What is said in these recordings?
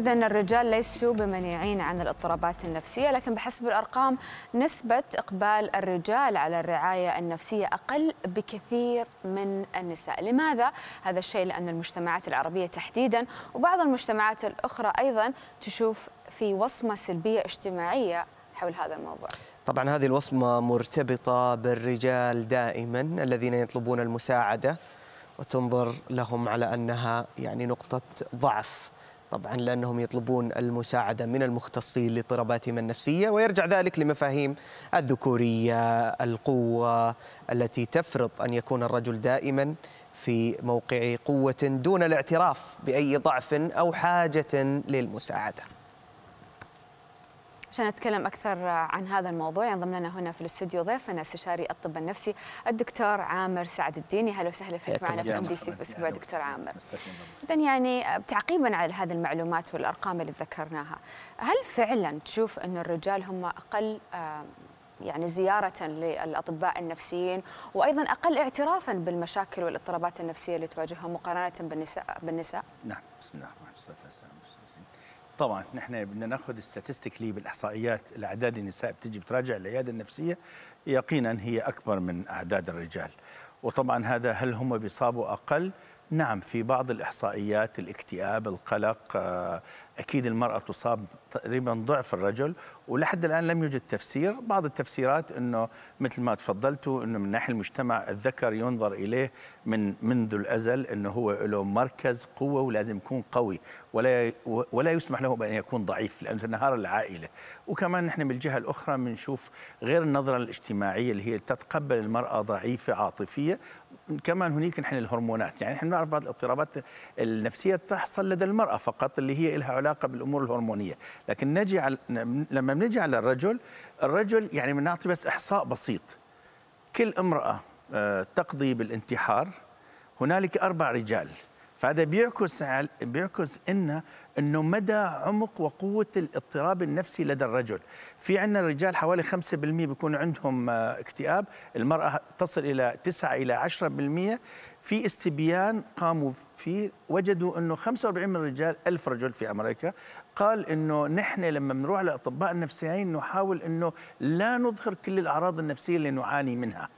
إذا الرجال ليسوا بمنيعين عن الاضطرابات النفسية لكن بحسب الأرقام نسبة إقبال الرجال على الرعاية النفسية أقل بكثير من النساء لماذا؟ هذا الشيء لأن المجتمعات العربية تحديدا وبعض المجتمعات الأخرى أيضا تشوف في وصمة سلبية اجتماعية حول هذا الموضوع طبعا هذه الوصمة مرتبطة بالرجال دائما الذين يطلبون المساعدة وتنظر لهم على أنها يعني نقطة ضعف طبعا لأنهم يطلبون المساعدة من المختصين لاضطراباتهم النفسية ويرجع ذلك لمفاهيم الذكورية القوة التي تفرض أن يكون الرجل دائما في موقع قوة دون الاعتراف بأي ضعف أو حاجة للمساعدة عشان نتكلم أكثر عن هذا الموضوع ينضم يعني لنا هنا في الاستوديو ضيفنا استشاري الطب النفسي الدكتور عامر سعد الديني اهلا وسهلا فيك معنا في ام بي سي في اسبوع دكتور عامر اذا يعني تعقيبا على هذه المعلومات والارقام اللي ذكرناها هل فعلا تشوف ان الرجال هم اقل يعني زيارة للأطباء النفسيين وأيضا أقل اعترافا بالمشاكل والاضطرابات النفسية اللي تواجههم مقارنة بالنساء, بالنساء؟ نعم بسم الله الرحمن الرحيم طبعا نحن بدنا ناخذ استاتستيكلي بالاحصائيات الاعداد النساء بتجي بتراجع العياده النفسيه يقينا هي اكبر من اعداد الرجال وطبعا هذا هل هم بيصابوا اقل نعم في بعض الاحصائيات الاكتئاب القلق آه، أكيد المرأة تصاب تقريبا ضعف الرجل ولحد الآن لم يوجد تفسير بعض التفسيرات أنه مثل ما تفضلتوا أنه من ناحية المجتمع الذكر ينظر إليه من منذ الأزل أنه هو له مركز قوة ولازم يكون قوي ولا ولا يسمح له بأن يكون ضعيف لأنه نهار العائلة وكمان نحن من الجهة الأخرى بنشوف غير النظرة الاجتماعية اللي هي تتقبل المرأة ضعيفة عاطفية كمان هناك نحن الهرمونات يعني نحن نعرف بعض الاضطرابات النفسية تحصل لدى المرأة فقط اللي هي لها علاقة علاقه بالامور الهرمونيه لكن نجي على لما بنجي على الرجل الرجل يعني بنعطي بس احصاء بسيط كل امراه آه، تقضي بالانتحار هنالك اربع رجال فهذا بيعكس بيعكس إن انه مدى عمق وقوه الاضطراب النفسي لدى الرجل في عندنا الرجال حوالي 5% بيكون عندهم آه، اكتئاب المراه تصل الى 9 الى 10% في استبيان قاموا في وجدوا انه 45 من الرجال 1000 رجل في امريكا قال انه نحن لما بنروح لاطباء النفسيين نحاول انه لا نظهر كل الاعراض النفسيه اللي نعاني منها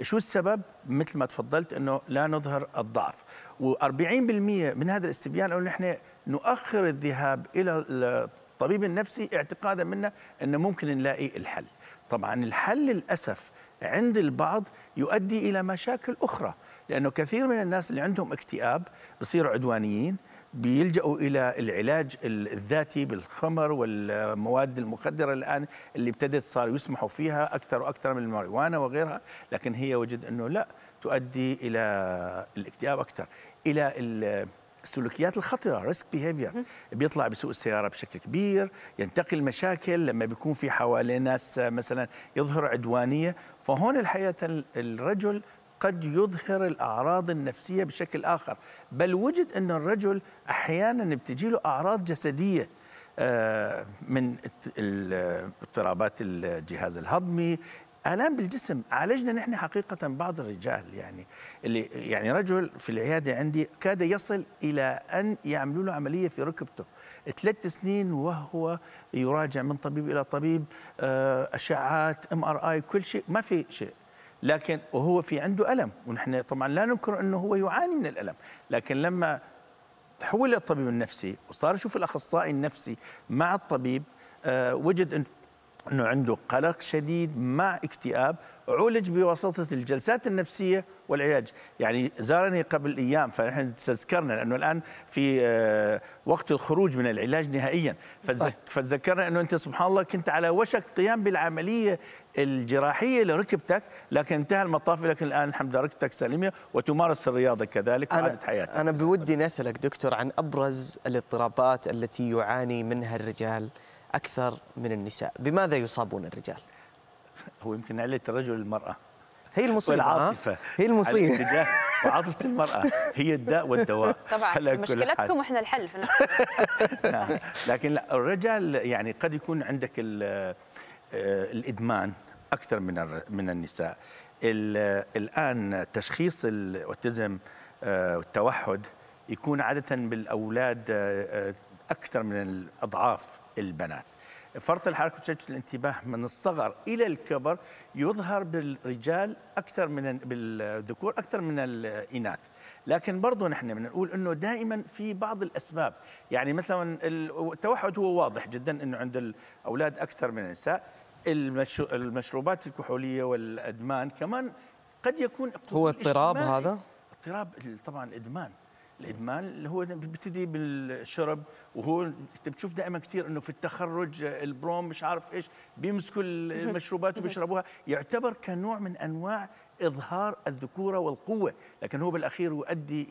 شو السبب؟ مثل ما تفضلت انه لا نظهر الضعف، و40% من هذا الاستبيان قالوا نحن نؤخر الذهاب الى الطبيب النفسي اعتقادا منا انه ممكن نلاقي الحل. طبعا الحل للاسف عند البعض يؤدي إلى مشاكل أخرى لأنه كثير من الناس اللي عندهم اكتئاب بصيروا عدوانيين بيلجأوا إلى العلاج الذاتي بالخمر والمواد المخدرة الآن اللي ابتدت صار يسمحوا فيها أكثر وأكثر من الماريوانا وغيرها لكن هي وجد أنه لا تؤدي إلى الاكتئاب أكثر إلى السلوكيات الخطره ريسك بيهيفير بيطلع بسوق السياره بشكل كبير ينتقل مشاكل لما بيكون في حواليه ناس مثلا يظهر عدوانيه فهون الحقيقه الرجل قد يظهر الاعراض النفسيه بشكل اخر بل وجد ان الرجل احيانا بتجي له اعراض جسديه آه، من اضطرابات الجهاز الهضمي الام بالجسم عالجنا نحن حقيقه بعض الرجال يعني اللي يعني رجل في العياده عندي كاد يصل الى ان يعملوا له عمليه في ركبته ثلاث سنين وهو يراجع من طبيب الى طبيب آه، اشعات ام ار اي كل شيء ما في شيء لكن وهو في عنده الم ونحن طبعا لا ننكر انه هو يعاني من الالم لكن لما حول الطبيب النفسي وصار يشوف الاخصائي النفسي مع الطبيب آه، وجد ان انه عنده قلق شديد مع اكتئاب عولج بواسطه الجلسات النفسيه والعلاج، يعني زارني قبل ايام فنحن تذكرنا لانه الان في آه، وقت الخروج من العلاج نهائيا، فتذكرنا انه انت سبحان الله كنت على وشك قيام بالعمليه الجراحيه لركبتك لكن انتهى المطاف لكن الان الحمد لله ركبتك سليمه وتمارس الرياضه كذلك وعادت حياتك. انا بودي نسالك دكتور عن ابرز الاضطرابات التي يعاني منها الرجال أكثر من النساء بماذا يصابون الرجال؟ هو يمكن علة الرجل المرأة هي المصيبة والعاطفة هي المصيبة وعاطفة المرأة هي الداء والدواء طبعا مشكلتكم احنا الحل في نعم. لكن لا الرجال يعني قد يكون عندك آه، الإدمان أكثر من من النساء الآن تشخيص الأوتيزم آه، والتوحد يكون عادة بالأولاد آه، أكثر من الأضعاف البنات فرط الحركة وتشتت الانتباه من الصغر إلى الكبر يظهر بالرجال أكثر من بالذكور أكثر من الإناث لكن برضه نحن بنقول انه دائما في بعض الاسباب يعني مثلا التوحد هو واضح جدا انه عند الاولاد اكثر من النساء المشروبات الكحوليه والادمان كمان قد يكون هو اضطراب هذا اضطراب طبعا الادمان الادمان اللي هو بيبتدي بالشرب وهو انت بتشوف دائما كثير انه في التخرج البروم مش عارف ايش بيمسكوا المشروبات وبيشربوها يعتبر كنوع من انواع اظهار الذكوره والقوه لكن هو بالاخير يؤدي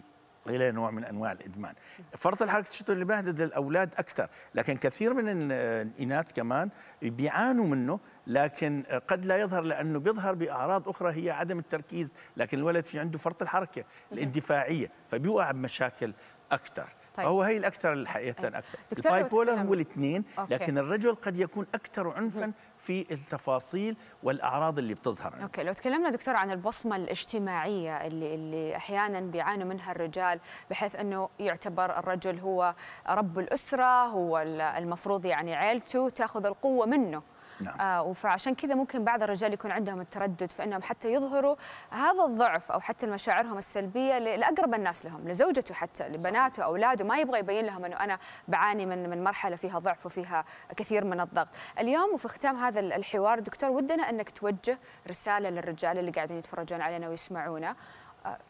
الى نوع من انواع الادمان فرط الحركه اللي بيهدد الاولاد اكثر لكن كثير من الاناث كمان بيعانوا منه لكن قد لا يظهر لانه بيظهر باعراض اخرى هي عدم التركيز لكن الولد في عنده فرط الحركه الاندفاعيه فبيوقع بمشاكل اكثر طيب. هو هي الاكثر الحقيقه اكثر الباي بولر هو الاثنين لكن الرجل قد يكون اكثر عنفا في التفاصيل والاعراض اللي بتظهر عنه. اوكي لو تكلمنا دكتور عن البصمه الاجتماعيه اللي اللي احيانا بيعانوا منها الرجال بحيث انه يعتبر الرجل هو رب الاسره هو المفروض يعني عيلته تاخذ القوه منه نعم. آه، وفعشان كذا ممكن بعض الرجال يكون عندهم التردد في انهم حتى يظهروا هذا الضعف او حتى مشاعرهم السلبيه لاقرب الناس لهم لزوجته حتى لبناته اولاده ما يبغى يبين لهم انه انا بعاني من من مرحله فيها ضعف وفيها كثير من الضغط اليوم وفي ختام هذا الحوار دكتور ودنا انك توجه رساله للرجال اللي قاعدين يتفرجون علينا ويسمعونا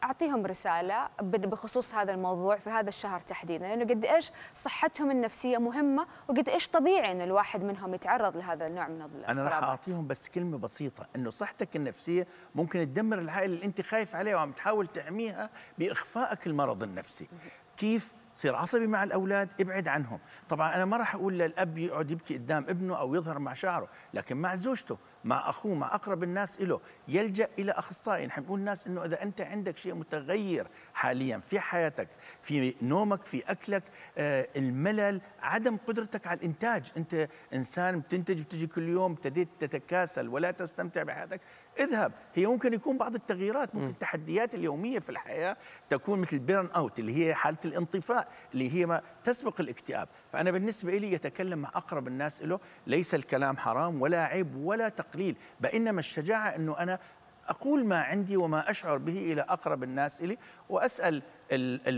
اعطيهم رساله بخصوص هذا الموضوع في هذا الشهر تحديدا لانه يعني قد ايش صحتهم النفسيه مهمه وقد ايش طبيعي ان الواحد منهم يتعرض لهذا النوع من الضربات انا راح اعطيهم بس كلمه بسيطه انه صحتك النفسيه ممكن تدمر العائله اللي انت خايف عليها وعم تحاول تحميها باخفائك المرض النفسي كيف صير عصبي مع الاولاد ابعد عنهم طبعا انا ما راح اقول للاب يقعد يبكي قدام ابنه او يظهر مع شعره لكن مع زوجته مع اخوه مع اقرب الناس له يلجا الى اخصائي نحن نقول الناس انه اذا انت عندك شيء متغير حاليا في حياتك في نومك في اكلك آه الملل عدم قدرتك على الانتاج انت انسان بتنتج بتجي كل يوم ابتديت تتكاسل ولا تستمتع بحياتك اذهب هي ممكن يكون بعض التغييرات ممكن التحديات اليوميه في الحياه تكون مثل بيرن اوت اللي هي حاله الانطفاء اللي هي ما تسبق الاكتئاب فانا بالنسبه لي يتكلم مع اقرب الناس له ليس الكلام حرام ولا عيب ولا تق التقليل بإنما الشجاعة أنه أنا أقول ما عندي وما أشعر به إلى أقرب الناس إلي وأسأل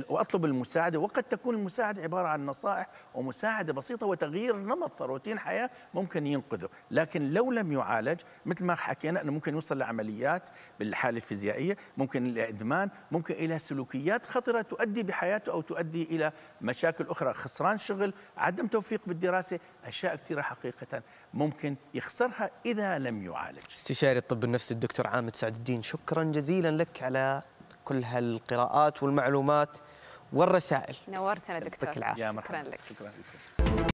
واطلب المساعده وقد تكون المساعده عباره عن نصائح ومساعده بسيطه وتغيير نمط روتين حياه ممكن ينقذه، لكن لو لم يعالج مثل ما حكينا انه ممكن يوصل لعمليات بالحاله الفيزيائيه، ممكن لادمان، ممكن الى سلوكيات خطره تؤدي بحياته او تؤدي الى مشاكل اخرى، خسران شغل، عدم توفيق بالدراسه، اشياء كثيره حقيقه ممكن يخسرها اذا لم يعالج. استشاري الطب النفسي الدكتور عامد سعد الدين، شكرا جزيلا لك على كل هالقراءات والمعلومات والرسائل نورتنا دكتور يعطيك شكرا لك شكرا